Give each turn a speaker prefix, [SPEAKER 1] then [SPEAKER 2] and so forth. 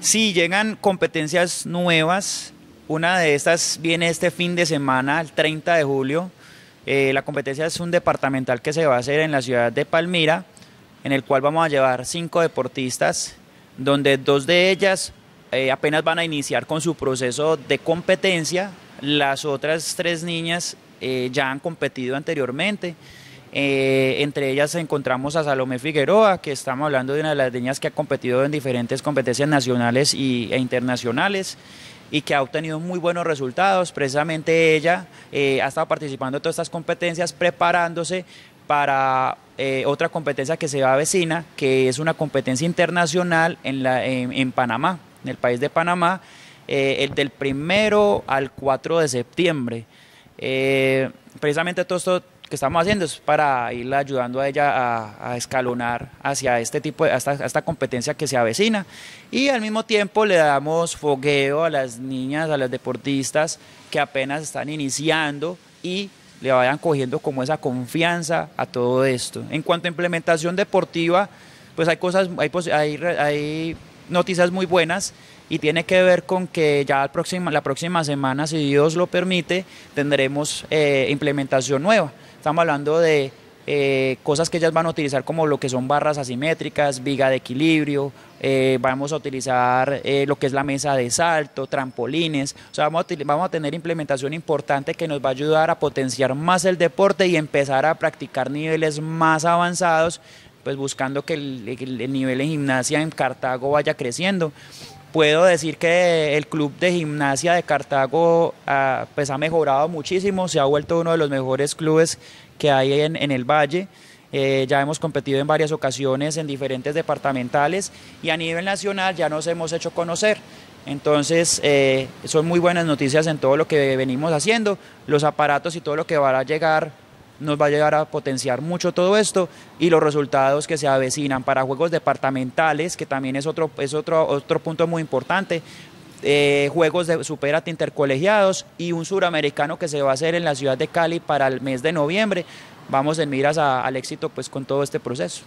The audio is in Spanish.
[SPEAKER 1] Sí, llegan competencias nuevas. Una de estas viene este fin de semana, el 30 de julio. Eh, la competencia es un departamental que se va a hacer en la ciudad de Palmira, en el cual vamos a llevar cinco deportistas, donde dos de ellas eh, apenas van a iniciar con su proceso de competencia. Las otras tres niñas eh, ya han competido anteriormente. Eh, entre ellas encontramos a Salomé Figueroa, que estamos hablando de una de las niñas que ha competido en diferentes competencias nacionales e internacionales y que ha obtenido muy buenos resultados. Precisamente ella eh, ha estado participando en todas estas competencias, preparándose para eh, otra competencia que se va a vecina, que es una competencia internacional en, la, en, Panamá, en el país de Panamá, el del primero al 4 de septiembre. precisamente todo esto que estamos haciendo es para irla ayudando a ella a, escalonar hacia este tipo de, esta competencia que se avecina y al mismo tiempo le damos fogueo a las niñas, a las deportistas que apenas están iniciando y le vayan cogiendo como esa confianza a todo esto. En cuanto a implementación deportiva, pues hay cosas, hay, noticias muy buenas y tiene que ver con que ya la próxima, la próxima semana, si Dios lo permite, tendremos eh, implementación nueva. Estamos hablando de eh, cosas que ellas van a utilizar como lo que son barras asimétricas, viga de equilibrio, eh, vamos a utilizar eh, lo que es la mesa de salto, trampolines, o sea, vamos a, tener implementación importante que nos va a ayudar a potenciar más el deporte y empezar a practicar niveles más avanzados, pues buscando que el, nivel de gimnasia en Cartago vaya creciendo puedo decir que el club de gimnasia de Cartago ah, pues ha mejorado muchísimo, se ha vuelto uno de los mejores clubes que hay en, el Valle. Eh, ya hemos competido en varias ocasiones en diferentes departamentales y a nivel nacional ya nos hemos hecho conocer. Entonces, eh, son muy buenas noticias en todo lo que venimos haciendo. Los aparatos y todo lo que va a llegar nos va a llegar a potenciar mucho todo esto y los resultados que se avecinan para juegos departamentales, que también es otro, es otro, otro punto muy importante. Eh, juegos de superate intercolegiados y un suramericano que se va a hacer en la ciudad de Cali para el mes de noviembre. Vamos en miras al éxito pues con todo este proceso.